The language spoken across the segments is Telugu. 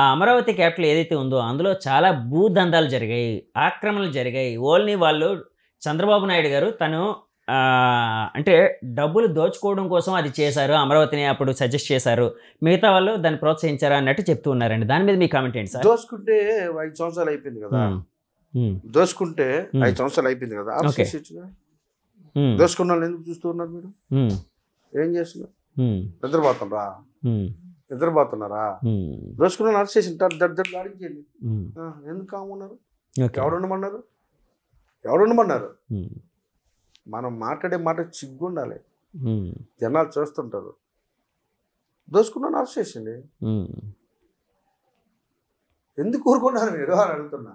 ఆ అమరావతి క్యాపిటల్ ఏదైతే ఉందో అందులో చాలా భూదందాలు జరిగాయి ఆక్రమణలు జరిగాయి ఓన్లీ వాళ్ళు చంద్రబాబు నాయుడు గారు తను అంటే డబ్బులు దోచుకోవడం కోసం అది చేశారు అమరావతిని అప్పుడు సజెస్ట్ చేశారు మిగతా వాళ్ళు దాన్ని ప్రోత్సహించారా అన్నట్టు చెప్తూ ఉన్నారండి దాని మీద మీ కామెంట్ ఏంటి సార్ దోచుకుంటే ఐదు సంవత్సరాలు అయిపోయింది కదా దోచుకుంటే ఐదు సంవత్సరాలు అయిపోయింది కదా దోచుకున్న వాళ్ళు ఎందుకు చూస్తూ ఉన్నారు మీరు ఏం చేస్తున్నారు నిద్రపోతాం రా నిద్రపోతున్నారా దోసుకున్న అరెస్ట్ చేసి దాడించేయండి ఎందుకు కామన్నారు ఎవడుండమన్నారు ఎవడుండమన్నారు మనం మాట్లాడే మాట ఉండాలి జనాలు చూస్తుంటారు దోసుకున్న అరెస్ట్ చేసింది ఎందుకు ఊరుకున్నారు మీరు అని అడుగుతున్నా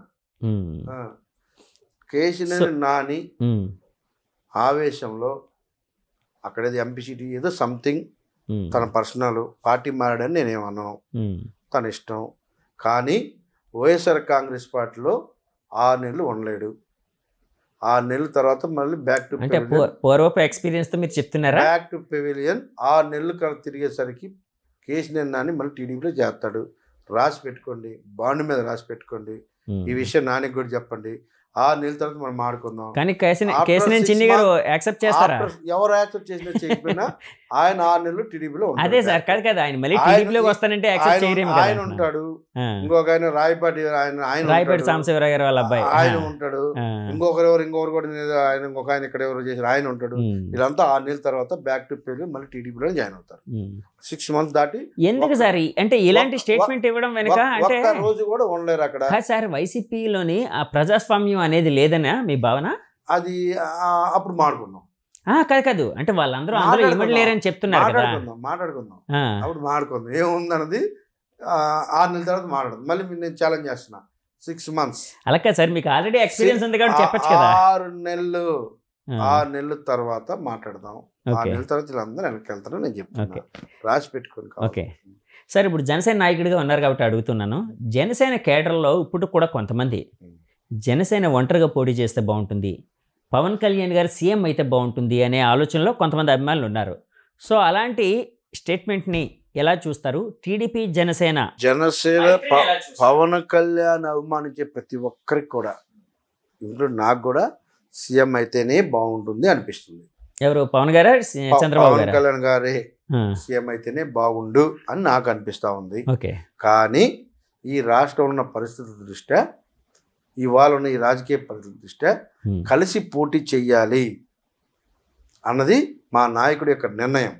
కేసీనేని నాని ఆవేశంలో అక్కడేది ఎంపీ సిటీ ఏదో సంథింగ్ తన పర్సనల్ పార్టీ మారాడని నేనేమన్నాను తన ఇష్టం కానీ వైఎస్ఆర్ కాంగ్రెస్ పార్టీలో ఆరు నెలలు ఉండలేడు ఆరు నెలల తర్వాత మళ్ళీ బ్యాక్ టు పూర్వపు ఎక్స్పీరియన్స్ మీరు చెప్తున్నారా బ్యాక్ టు పెవిలియన్ ఆరు నెలలు కాడ తిరిగేసరికి కేసు నాని మళ్ళీ టీడీపీలో చేస్తాడు రాసి పెట్టుకోండి బాండ్ మీద రాసి పెట్టుకోండి ఈ విషయం నానికి కూడా చెప్పండి ఆరు నెలల తర్వాత మనం మాడుకుందాం కానీ చిన్ని గారు యాక్సెప్ట్ చేస్తారా ఎవరు యాక్సెప్ట్ చేసినా చేయకపోయినా ఆయన ఆరు నెలలు టీడీపీలో అదే సార్ కాదు కదా ఆయన మళ్ళీ టీడీపీలోకి వస్తానంటే ఆయన ఉంటాడు ఇంకొక ఆయన రాయపాటి ఆయన ఆయన రాయపాటి సాంబశివరావు గారు వాళ్ళ అబ్బాయి ఆయన ఉంటాడు ఇంకొకరు ఎవరు ఇంకొకరు కూడా ఆయన ఇంకొక ఆయన ఇక్కడ ఎవరు చేశారు ఆయన ఉంటాడు వీళ్ళంతా ఆరు నెలల తర్వాత బ్యాక్ టు పేరు మళ్ళీ టీడీపీలో జాయిన్ అవుతారు సిక్స్ మంత్స్ దాటి ఎందుకు సార్ అంటే ఇలాంటి స్టేట్మెంట్ ఇవ్వడం వెనుక అంటే రోజు కూడా ఉండలేరు అక్కడ సార్ వైసీపీలోని ఆ ప్రజాస్వామ్యం అనేది లేదనా మీ భావన అది అప్పుడు మాడుకున్నాం కాదు కాదు అంటే వాళ్ళందరూ అందరూ ఇవ్వలేరని చెప్తున్నారు మాట్లాడుకుందాం మాట్లాడుకుందాం అప్పుడు మాట్లాడుకుందాం ఏముందన్నది ఆరు నెలల తర్వాత మాట్లాడదు మళ్ళీ నేను ఛాలెంజ్ చేస్తున్నా సిక్స్ మంత్స్ అలా కాదు సార్ మీకు ఆల్రెడీ ఎక్స్పీరియన్స్ ఉంది కాబట్టి చెప్పచ్చు కదా ఆరు నెలలు ఆరు నెలల తర్వాత మాట్లాడదాం ఆరు నెలల తర్వాత వీళ్ళందరూ వెనక్కి వెళ్తారని నేను చెప్తాను రాసి పెట్టుకుని ఓకే సార్ ఇప్పుడు జనసేన నాయకుడిగా ఉన్నారు కాబట్టి అడుగుతున్నాను జనసేన కేడర్లో ఇప్పుడు కూడా కొంతమంది జనసేన ఒంటరిగా పోటీ చేస్తే బాగుంటుంది పవన్ కళ్యాణ్ గారు సీఎం అయితే బాగుంటుంది అనే ఆలోచనలో కొంతమంది అభిమానులు ఉన్నారు సో అలాంటి స్టేట్మెంట్ని ఎలా చూస్తారు టీడీపీ జనసేన జనసేన పవన్ కళ్యాణ్ అభిమానించే ప్రతి ఒక్కరికి కూడా ఇప్పుడు నాకు కూడా సీఎం అయితేనే బాగుంటుంది అనిపిస్తుంది ఎవరు పవన్ గారా చంద్రబాబు పవన్ కళ్యాణ్ గారే సీఎం అయితేనే బాగుండు అని నాకు అనిపిస్తూ ఉంది ఓకే కానీ ఈ రాష్ట్రంలో ఉన్న పరిస్థితుల దృష్ట్యా ఇవాళ ఉన్న ఈ రాజకీయ పరిస్థితుల దృష్ట్యా కలిసి పోటీ చెయ్యాలి అన్నది మా నాయకుడి యొక్క నిర్ణయం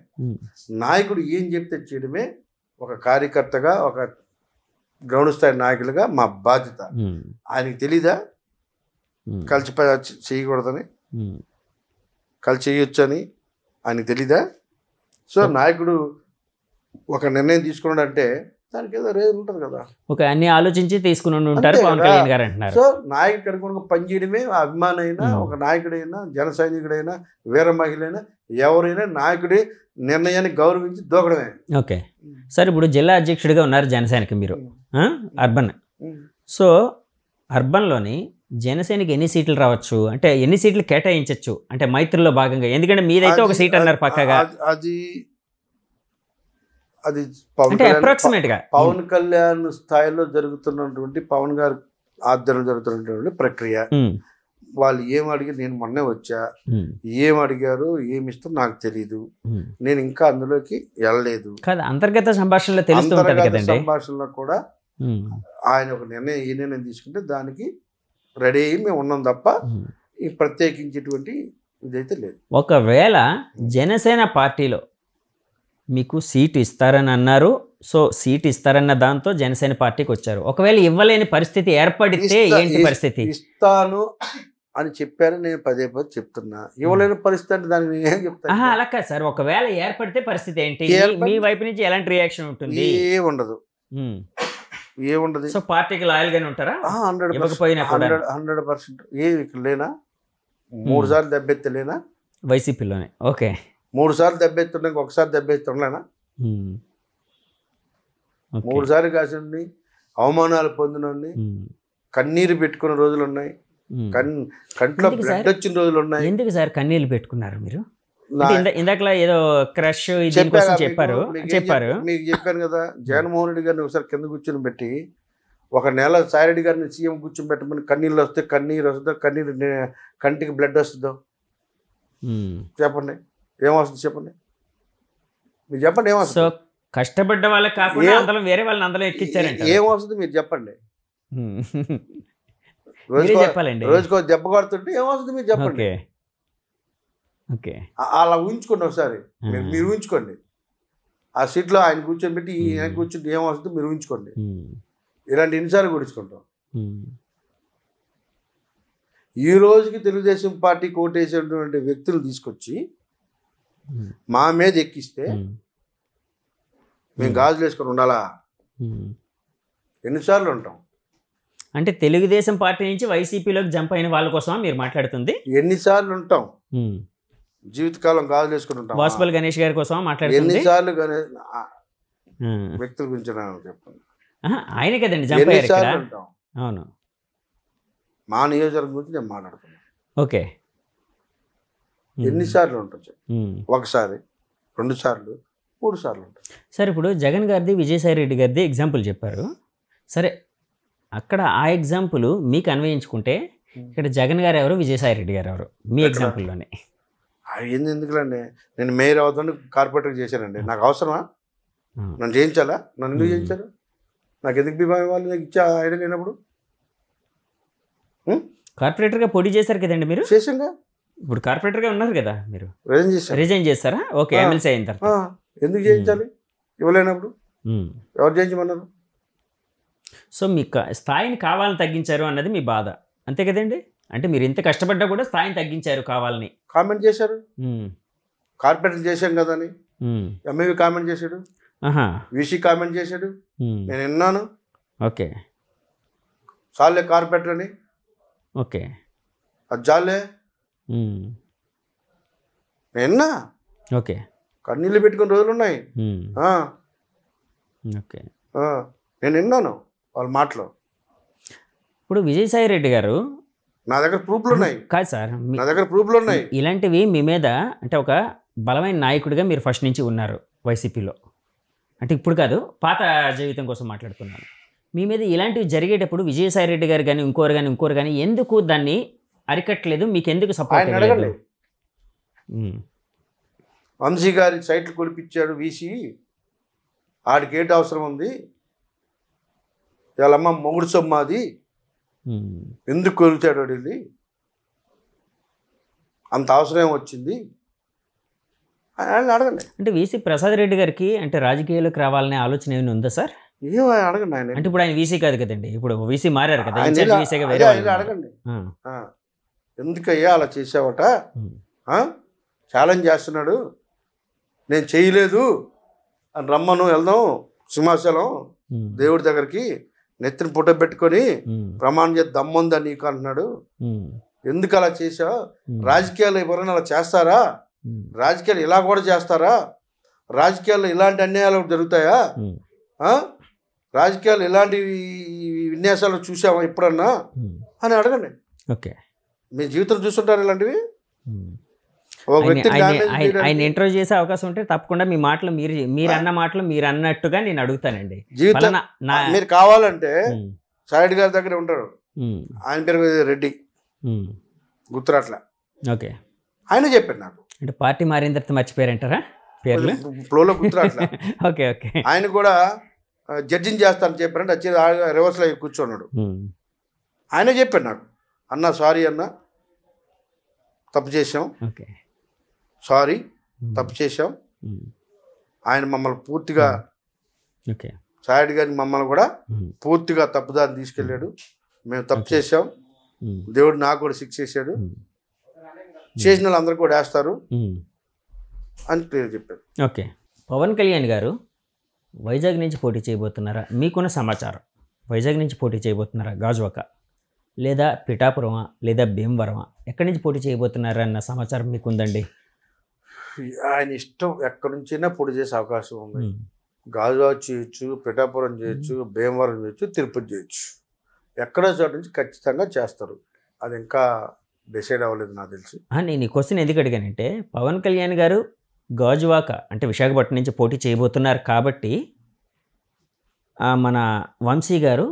నాయకుడు ఏం చెప్తే చేయడమే ఒక కార్యకర్తగా ఒక గ్రౌండ్ స్థాయి నాయకులుగా మా బాధ్యత ఆయనకి తెలీదా కలిసి చేయకూడదని కలిసి చేయొచ్చని ఆయనకు తెలీదా సో నాయకుడు ఒక నిర్ణయం తీసుకున్నాడంటే అంటే దానికి ఏదో రేజన్ ఉంటుంది కదా ఓకే అన్ని ఆలోచించి తీసుకుని ఉంటారు పవన్ కళ్యాణ్ గారు అంటున్నారు సో నాయకుడి పని చేయడమే అభిమానైనా ఒక నాయకుడైనా జన సైనికుడైనా వీర మహిళైనా ఎవరైనా నాయకుడి నిర్ణయాన్ని గౌరవించి దూకడమే ఓకే సార్ ఇప్పుడు జిల్లా అధ్యక్షుడిగా ఉన్నారు జనసేనకి మీరు అర్బన్ సో అర్బన్లోని జనసేనకి ఎన్ని సీట్లు రావచ్చు అంటే ఎన్ని సీట్లు కేటాయించవచ్చు అంటే మైత్రిలో భాగంగా ఎందుకంటే మీదైతే ఒక సీట్ అన్నారు పక్కగా అది అది పవన్ కళ్యాణ్ పవన్ కళ్యాణ్ స్థాయిలో జరుగుతున్నటువంటి పవన్ గారి ఆధ్వర్యంలో జరుగుతున్నటువంటి ప్రక్రియ వాళ్ళు ఏం అడిగి నేను మొన్నే వచ్చా ఏం అడిగారు ఏమి ఇస్తారు నాకు తెలియదు నేను ఇంకా అందులోకి వెళ్ళలేదు అంతర్గత సంభాషణలో అంతర్గత సంభాషణలో కూడా ఆయన ఒక నిర్ణయం ఏ నిర్ణయం తీసుకుంటే దానికి రెడీ అయ్యి మేము ఉన్నాం తప్ప ప్రత్యేకించేటువంటి ఇదైతే లేదు ఒకవేళ జనసేన పార్టీలో మీకు సీట్ ఇస్తారని అన్నారు సో సీట్ ఇస్తారన్న దాంతో జనసేన పార్టీకి వచ్చారు ఒకవేళ ఇవ్వలేని పరిస్థితి ఏర్పడితే ఏంటి పరిస్థితి ఇస్తాను అని చెప్పారు నేను పదే పదే చెప్తున్నా ఇవ్వలేని పరిస్థితి అంటే దానికి ఏం చెప్తాను అలా కాదు సార్ ఒకవేళ ఏర్పడితే పరిస్థితి ఏంటి మీ వైపు నుంచి ఎలాంటి రియాక్షన్ ఉంటుంది ఏ ఉండదు ఏముండదు సో పార్టీకి లాయల్ గానే ఉంటారా హండ్రెడ్ హండ్రెడ్ హండ్రెడ్ పర్సెంట్ ఏ లేనా మూడు సార్లు దెబ్బెత్తలేనా వైసీపీలోనే ఓకే మూడు సార్లు దెబ్బెత్తున్నాక ఒకసారి దెబ్బెత్తున్నానా మూడుసార్లు కాసినవి అవమానాలు పొందినవి కన్నీరు పెట్టుకున్న రోజులు ఉన్నాయి కన్ కంట్లో బ్లడ్ వచ్చిన రోజులు ఉన్నాయి ఎందుకు సార్ కన్నీళ్ళు పెట్టుకున్నారు మీరు ఇందాకలా ఏదో క్రష్ చెప్పారు చెప్పారు మీకు చెప్పాను కదా జగన్మోహన్ రెడ్డి గారిని ఒకసారి కింద కూర్చొని పెట్టి ఒక నెల సాయిరెడ్డి గారిని సీఎం కూర్చొని పెట్టమని కన్నీళ్ళు వస్తే కన్నీరు వస్తుందో కన్నీరు కంటికి బ్లడ్ వస్తుందో చెప్పండి ఏమవుతుంది చెప్పండి మీరు చెప్పండి ఏమొస్తుంది కష్టపడ్డ వాళ్ళకి కాకుండా వేరే వాళ్ళని అందులో ఎక్కించారంట ఏమవుతుంది మీరు చెప్పండి రోజు చెప్పాలండి రోజుకో దెబ్బ కొడుతుంటే ఏమొస్తుంది మీరు చెప్పండి ఓకే అలా ఉంచుకోండి ఒకసారి మీరు ఉంచుకోండి ఆ సీట్లో ఆయన కూర్చొని పెట్టి ఆయన కూర్చుంటే ఏమవుతుంది మీరు ఉంచుకోండి ఇలాంటి ఎన్నిసార్లు కూర్చుకుంటాం ఈ రోజుకి తెలుగుదేశం పార్టీ కోటేసినటువంటి వ్యక్తులు తీసుకొచ్చి మా మీద ఎక్కిస్తే మేము గాజులు వేసుకొని ఉండాలా ఎన్నిసార్లు ఉంటాం అంటే తెలుగుదేశం పార్టీ నుంచి వైసీపీలోకి జంప్ అయిన వాళ్ళ కోసం మీరు మాట్లాడుతుంది ఎన్నిసార్లు ఉంటాం జీవితకాలం గాజులు వేసుకుని ఉంటాం వాసుపల్ గణేష్ గారి కోసం మాట్లాడుతుంది ఎన్నిసార్లు గణేష్ వ్యక్తుల గురించి ఆయన కదండి జంప్ అయ్యారు అవును మా నియోజకవర్గం గురించి నేను మాట్లాడుతున్నాను ఓకే ఎన్నిసార్లు ఉంటుంది ఒకసారి రెండు సార్లు మూడు సార్లు ఉంటుంది సార్ ఇప్పుడు జగన్ గారిది విజయసాయి రెడ్డి గారిది ఎగ్జాంపుల్ చెప్పారు సరే అక్కడ ఆ ఎగ్జాంపుల్ మీకు అన్వయించుకుంటే ఇక్కడ జగన్ గారు ఎవరు విజయసాయి రెడ్డి గారు ఎవరు మీ ఎగ్జాంపుల్లోనే అయ్యింది ఎందుకులండి నేను మేయర్ అవుతాను కార్పొరేటర్ చేశానండి నాకు అవసరమా నన్ను చేయించాలా నన్ను ఎందుకు చేయించారు నాకు ఎందుకు బీమా వాళ్ళు నాకు ఇచ్చే ఐడియా లేనప్పుడు కార్పొరేటర్గా పొడి చేశారు కదండి మీరు చేసిందా ఇప్పుడు కార్పొరేటర్గా ఉన్నారు కదా మీరు రిజైన్ రిజైన్ చేస్తారా ఓకే ఎమ్మెల్సీ అయిన తర్వాత ఎందుకు చేయించాలి ఇవ్వలేనప్పుడు ఎవరు చేయించమన్నారు సో మీ స్థాయిని కావాలని తగ్గించారు అన్నది మీ బాధ అంతే కదండి అంటే మీరు ఇంత కష్టపడ్డా కూడా స్థాయిని తగ్గించారు కావాలని కామెంట్ చేశారు కార్పొరేటర్ చేశాం కదని ఎంఏవి కామెంట్ చేశాడు విసి కామెంట్ చేశాడు నేను విన్నాను ఓకే చాలే కార్పొరేటర్ అని ఓకే అది చాలే నిన్నా ఓకే కన్నీళ్ళు పెట్టుకుని రోజులు ఉన్నాయి ఓకే నేను విన్నాను వాళ్ళ మాటలు ఇప్పుడు విజయసాయి రెడ్డి గారు నా దగ్గర ప్రూఫ్లు ఉన్నాయి కాదు సార్ నా దగ్గర ప్రూఫ్లు ఉన్నాయి ఇలాంటివి మీ మీద అంటే ఒక బలమైన నాయకుడిగా మీరు ఫస్ట్ నుంచి ఉన్నారు వైసీపీలో అంటే ఇప్పుడు కాదు పాత జీవితం కోసం మాట్లాడుతున్నాను మీ మీద ఇలాంటివి జరిగేటప్పుడు విజయసాయి రెడ్డి గారు కానీ ఇంకోరు కానీ ఇంకోరు కానీ ఎందుకు దాన్ని అరికట్టలేదు మీకు ఎందుకు సపోర్ట్ అడగలేదు వంశీ గారి సైట్లు కొలిపించాడు వీసీ ఆడికి ఏంటి అవసరం ఉంది వాళ్ళమ్మ మొగుడు సొమ్మాది ఎందుకు కొలుతాడు అడిగింది అంత అవసరం వచ్చింది అడగండి అంటే వీసీ ప్రసాద్ రెడ్డి గారికి అంటే రాజకీయాలకు రావాలనే ఆలోచన ఏమైనా ఉందా సార్ ఏమో అడగండి ఆయన అంటే ఇప్పుడు ఆయన వీసీ కాదు కదండి ఇప్పుడు వీసీ మారారు కదా అడగండి ఎందుకయ్యా అలా చేసావట ఛాలెంజ్ చేస్తున్నాడు నేను చేయలేదు అని రమ్మను వెళ్దాం సింహాచలం దేవుడి దగ్గరికి నెత్తిని పుట్ట పెట్టుకొని ప్రమాణం చేసి దమ్ముందా నీకు అంటున్నాడు ఎందుకు అలా చేసావు రాజకీయాలు ఎవరైనా అలా చేస్తారా రాజకీయాలు ఇలా కూడా చేస్తారా రాజకీయాలు ఇలాంటి అన్యాయాలు జరుగుతాయా రాజకీయాలు ఇలాంటి విన్యాసాలు చూసావా ఇప్పుడన్నా అని అడగండి ఓకే మీ జీవితంలో చూస్తుంటారు ఇలాంటివి వ్యక్తి ఆయన ఇంటర్వ్యూ చేసే అవకాశం ఉంటే తప్పకుండా మీ మాటలు మీరు మీరు అన్న మాటలు మీరు అన్నట్టుగా నేను అడుగుతానండి జీవితం మీరు కావాలంటే సాయిడ్ గారి దగ్గర ఉంటారు ఆయన పేరు రెడ్డి గుర్తురాట్ల ఓకే ఆయన చెప్పారు నాకు అంటే పార్టీ మారిన తర్వాత మర్చిపోయారంటారా పేర్లు ఫ్లోలో గుర్తురాట్ల ఓకే ఓకే ఆయన కూడా జడ్జింగ్ చేస్తానని చెప్పారంటే వచ్చి రివర్స్లో కూర్చోన్నాడు ఆయన చెప్పాడు నాకు అన్న సారీ అన్న తప్పు చేసాం సారీ తప్పు చేసాం ఆయన మమ్మల్ని పూర్తిగా సాయుడు గారి మమ్మల్ని కూడా పూర్తిగా తప్పుదారి తీసుకెళ్ళాడు మేము తప్పు చేసాం దేవుడు నాకు కూడా శిక్ష చేశాడు చేసిన వాళ్ళందరూ కూడా వేస్తారు అని క్లియర్ చెప్పారు ఓకే పవన్ కళ్యాణ్ గారు వైజాగ్ నుంచి పోటీ చేయబోతున్నారా మీకున్న సమాచారం వైజాగ్ నుంచి పోటీ చేయబోతున్నారా గాజువాక లేదా పిఠాపురమా లేదా భీమవరమా ఎక్కడి నుంచి పోటీ చేయబోతున్నారా అన్న సమాచారం మీకు ఉందండి ఆయన ఇష్టం ఎక్కడి నుంచైనా పోటీ చేసే అవకాశం ఉంది గాజువాక్ చేయొచ్చు పిఠాపురం చేయొచ్చు భీమవరం చేయొచ్చు తిరుపతి చేయొచ్చు ఎక్కడో చోట నుంచి ఖచ్చితంగా చేస్తారు అది ఇంకా డిసైడ్ అవ్వలేదు నాకు తెలిసి నేను ఈ క్వశ్చన్ ఎందుకు అడిగానంటే పవన్ కళ్యాణ్ గారు గాజువాక అంటే విశాఖపట్నం నుంచి పోటీ చేయబోతున్నారు కాబట్టి మన వంశీ గారు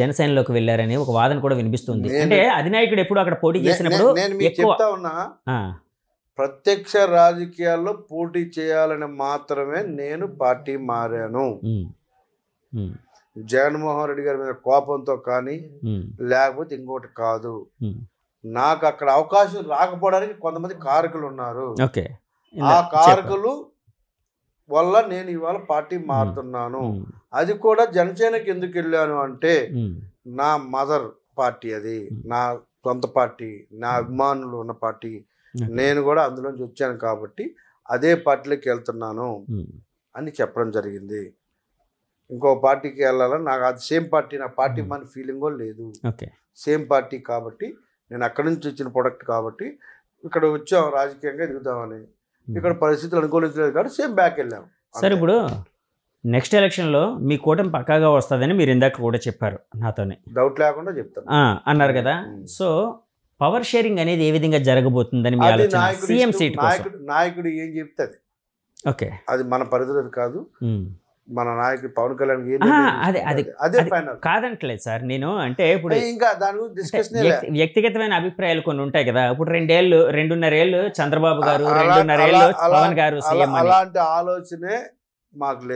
జనసేనలోకి వెళ్ళారని ఒక వాదన కూడా వినిపిస్తుంది అంటే అధినాయకుడు ఎప్పుడు అక్కడ పోటీ చేసినప్పుడు చెప్తా ఉన్నా ప్రత్యక్ష రాజకీయాల్లో పోటీ చేయాలని మాత్రమే నేను పార్టీ మారాను జగన్మోహన్ రెడ్డి గారి మీద కోపంతో కానీ లేకపోతే ఇంకోటి కాదు నాకు అక్కడ అవకాశం రాకపోవడానికి కొంతమంది కారకులు ఉన్నారు ఆ కారకులు వల్ల నేను ఇవాళ పార్టీ మారుతున్నాను అది కూడా జనసేనకి ఎందుకు వెళ్ళాను అంటే నా మదర్ పార్టీ అది నా సొంత పార్టీ నా అభిమానులు ఉన్న పార్టీ నేను కూడా అందులోంచి వచ్చాను కాబట్టి అదే పార్టీలోకి వెళ్తున్నాను అని చెప్పడం జరిగింది ఇంకో పార్టీకి వెళ్ళాలని నాకు అది సేమ్ పార్టీ నా పార్టీ మన ఫీలింగ్ లేదు సేమ్ పార్టీ కాబట్టి నేను అక్కడి నుంచి వచ్చిన ప్రొడక్ట్ కాబట్టి ఇక్కడ వచ్చాం రాజకీయంగా ఎదుగుదామని Hmm. ఇక్కడ పరిస్థితులు అనుకూలించలేదు కాబట్టి సేమ్ బ్యాక్ వెళ్ళాము సరే ఇప్పుడు నెక్స్ట్ ఎలక్షన్లో మీ కూటమి పక్కాగా వస్తుందని మీరు ఇందాక కూడా చెప్పారు నాతోనే డౌట్ లేకుండా చెప్తా అన్నారు కదా సో పవర్ షేరింగ్ అనేది ఏ విధంగా జరగబోతుందని మీ ఆలోచన సీఎం సీట్ నాయకుడు నాయకుడు ఏం చెప్తుంది ఓకే అది మన పరిధిలో కాదు hmm. మన నాయకుడు పవన్ కళ్యాణ్ అదే అది అదే కాదంటలేదు సార్ నేను అంటే ఇప్పుడు ఇంకా దాని గురించి వ్యక్తిగతమైన అభిప్రాయాలు కొన్ని ఉంటాయి కదా ఇప్పుడు రెండేళ్ళు ఏళ్ళు చంద్రబాబు గారు రెండున్నర ఏళ్ళు పవన్ గారు అలాంటి ఆలోచనే మాకు లేదు